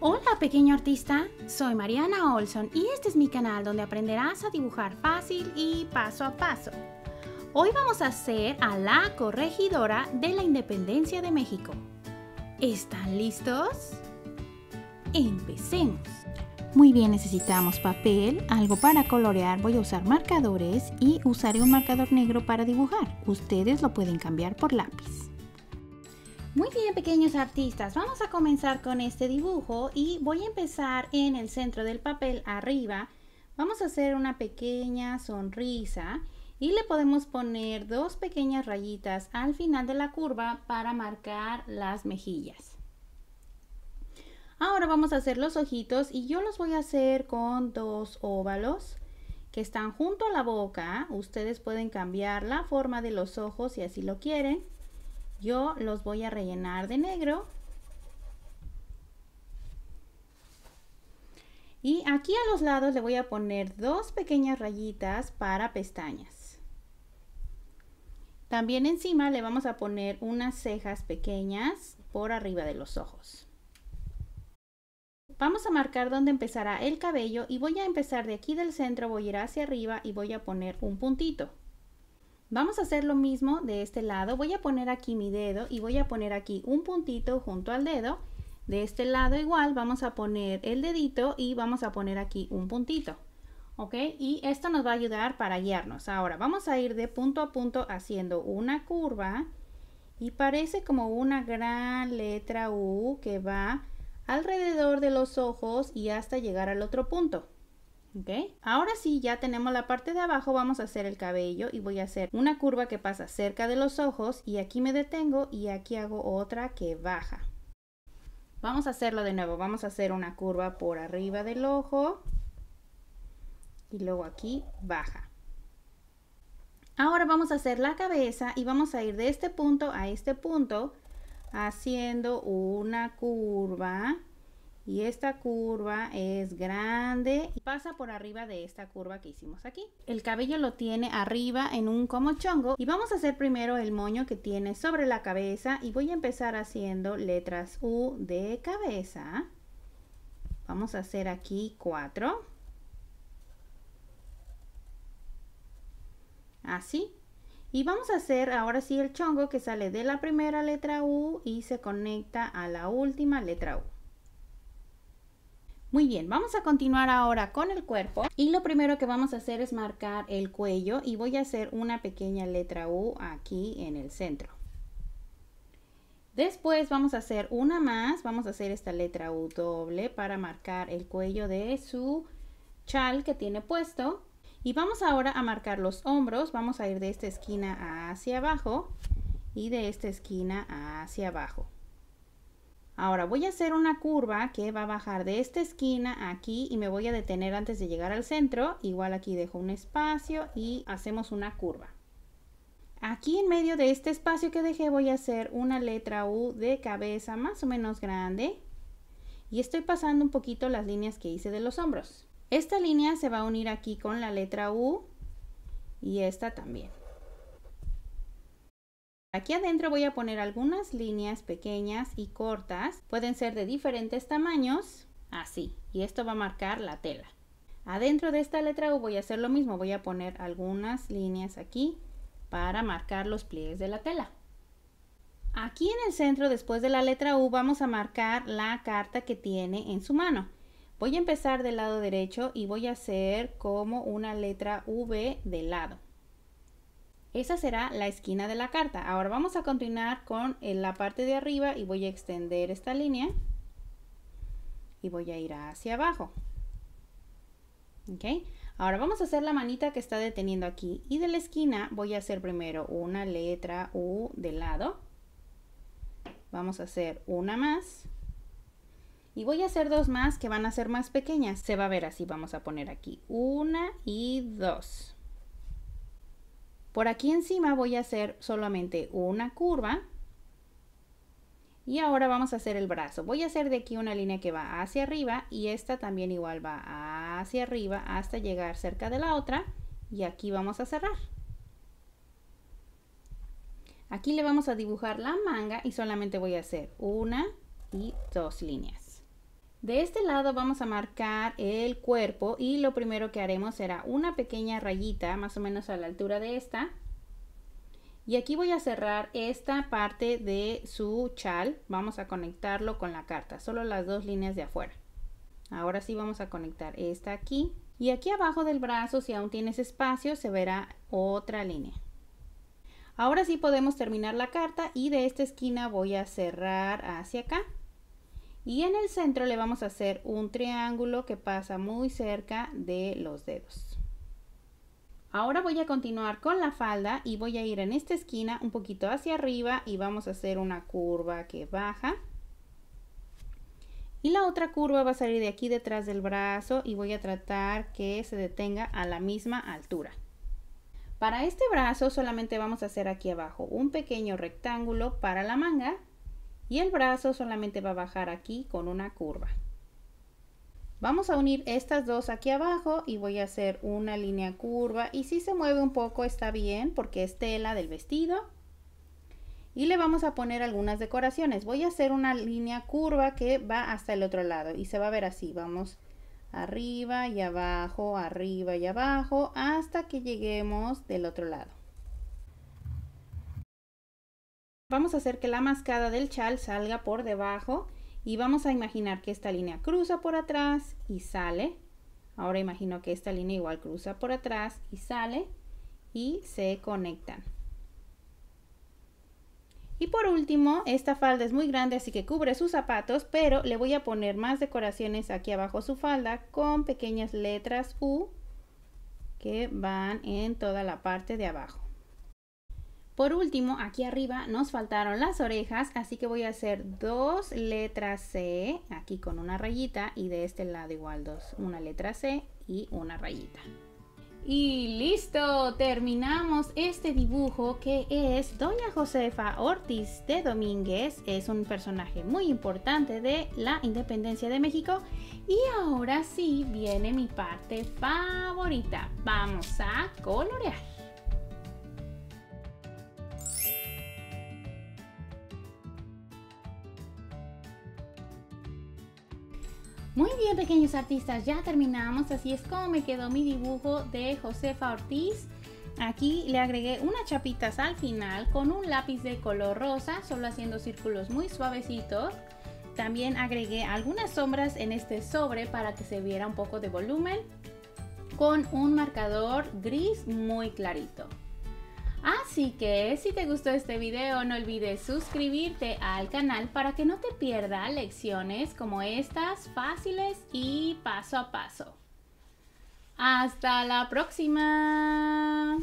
Hola pequeño artista, soy Mariana Olson y este es mi canal donde aprenderás a dibujar fácil y paso a paso. Hoy vamos a hacer a la corregidora de la Independencia de México. ¿Están listos? Empecemos. Muy bien, necesitamos papel, algo para colorear, voy a usar marcadores y usaré un marcador negro para dibujar. Ustedes lo pueden cambiar por lápiz. Muy bien pequeños artistas, vamos a comenzar con este dibujo y voy a empezar en el centro del papel arriba. Vamos a hacer una pequeña sonrisa y le podemos poner dos pequeñas rayitas al final de la curva para marcar las mejillas. Ahora vamos a hacer los ojitos y yo los voy a hacer con dos óvalos que están junto a la boca. Ustedes pueden cambiar la forma de los ojos si así lo quieren. Yo los voy a rellenar de negro. Y aquí a los lados le voy a poner dos pequeñas rayitas para pestañas. También encima le vamos a poner unas cejas pequeñas por arriba de los ojos. Vamos a marcar dónde empezará el cabello y voy a empezar de aquí del centro, voy a ir hacia arriba y voy a poner un puntito. Vamos a hacer lo mismo de este lado. Voy a poner aquí mi dedo y voy a poner aquí un puntito junto al dedo. De este lado igual vamos a poner el dedito y vamos a poner aquí un puntito. ¿Ok? Y esto nos va a ayudar para guiarnos. Ahora vamos a ir de punto a punto haciendo una curva y parece como una gran letra U que va alrededor de los ojos y hasta llegar al otro punto. Ahora sí, ya tenemos la parte de abajo, vamos a hacer el cabello y voy a hacer una curva que pasa cerca de los ojos y aquí me detengo y aquí hago otra que baja. Vamos a hacerlo de nuevo, vamos a hacer una curva por arriba del ojo y luego aquí baja. Ahora vamos a hacer la cabeza y vamos a ir de este punto a este punto haciendo una curva y esta curva es grande y pasa por arriba de esta curva que hicimos aquí. El cabello lo tiene arriba en un como chongo y vamos a hacer primero el moño que tiene sobre la cabeza y voy a empezar haciendo letras U de cabeza. Vamos a hacer aquí cuatro. Así. Y vamos a hacer ahora sí el chongo que sale de la primera letra U y se conecta a la última letra U. Muy bien, vamos a continuar ahora con el cuerpo y lo primero que vamos a hacer es marcar el cuello y voy a hacer una pequeña letra U aquí en el centro. Después vamos a hacer una más, vamos a hacer esta letra U doble para marcar el cuello de su chal que tiene puesto. Y vamos ahora a marcar los hombros, vamos a ir de esta esquina hacia abajo y de esta esquina hacia abajo. Ahora voy a hacer una curva que va a bajar de esta esquina aquí y me voy a detener antes de llegar al centro. Igual aquí dejo un espacio y hacemos una curva. Aquí en medio de este espacio que dejé voy a hacer una letra U de cabeza más o menos grande. Y estoy pasando un poquito las líneas que hice de los hombros. Esta línea se va a unir aquí con la letra U y esta también. Aquí adentro voy a poner algunas líneas pequeñas y cortas, pueden ser de diferentes tamaños, así, y esto va a marcar la tela. Adentro de esta letra U voy a hacer lo mismo, voy a poner algunas líneas aquí para marcar los pliegues de la tela. Aquí en el centro, después de la letra U, vamos a marcar la carta que tiene en su mano. Voy a empezar del lado derecho y voy a hacer como una letra V de lado. Esa será la esquina de la carta. Ahora vamos a continuar con eh, la parte de arriba y voy a extender esta línea y voy a ir hacia abajo. Ahora vamos a hacer la manita que está deteniendo aquí y de la esquina voy a hacer primero una letra U de lado. Vamos a hacer una más. Y voy a hacer dos más que van a ser más pequeñas. Se va a ver así. Vamos a poner aquí una y dos. Por aquí encima voy a hacer solamente una curva. Y ahora vamos a hacer el brazo. Voy a hacer de aquí una línea que va hacia arriba y esta también igual va hacia arriba hasta llegar cerca de la otra. Y aquí vamos a cerrar. Aquí le vamos a dibujar la manga y solamente voy a hacer una y dos líneas. De este lado vamos a marcar el cuerpo y lo primero que haremos será una pequeña rayita más o menos a la altura de esta. Y aquí voy a cerrar esta parte de su chal. Vamos a conectarlo con la carta, solo las dos líneas de afuera. Ahora sí vamos a conectar esta aquí. Y aquí abajo del brazo, si aún tienes espacio, se verá otra línea. Ahora sí podemos terminar la carta y de esta esquina voy a cerrar hacia acá. Y en el centro le vamos a hacer un triángulo que pasa muy cerca de los dedos. Ahora voy a continuar con la falda y voy a ir en esta esquina un poquito hacia arriba y vamos a hacer una curva que baja. Y la otra curva va a salir de aquí detrás del brazo y voy a tratar que se detenga a la misma altura. Para este brazo solamente vamos a hacer aquí abajo un pequeño rectángulo para la manga y el brazo solamente va a bajar aquí con una curva. Vamos a unir estas dos aquí abajo y voy a hacer una línea curva y si se mueve un poco está bien porque es tela del vestido. Y le vamos a poner algunas decoraciones. Voy a hacer una línea curva que va hasta el otro lado y se va a ver así. Vamos arriba y abajo, arriba y abajo hasta que lleguemos del otro lado. Vamos a hacer que la mascada del chal salga por debajo y vamos a imaginar que esta línea cruza por atrás y sale. Ahora imagino que esta línea igual cruza por atrás y sale y se conectan. Y por último, esta falda es muy grande así que cubre sus zapatos, pero le voy a poner más decoraciones aquí abajo su falda con pequeñas letras U que van en toda la parte de abajo. Por último, aquí arriba nos faltaron las orejas, así que voy a hacer dos letras C, aquí con una rayita, y de este lado igual dos, una letra C y una rayita. Y listo, terminamos este dibujo que es Doña Josefa Ortiz de Domínguez. Es un personaje muy importante de la independencia de México. Y ahora sí viene mi parte favorita. Vamos a colorear. Muy bien, pequeños artistas, ya terminamos. Así es como me quedó mi dibujo de Josefa Ortiz. Aquí le agregué unas chapitas al final con un lápiz de color rosa, solo haciendo círculos muy suavecitos. También agregué algunas sombras en este sobre para que se viera un poco de volumen con un marcador gris muy clarito. Así que si te gustó este video no olvides suscribirte al canal para que no te pierdas lecciones como estas fáciles y paso a paso. ¡Hasta la próxima!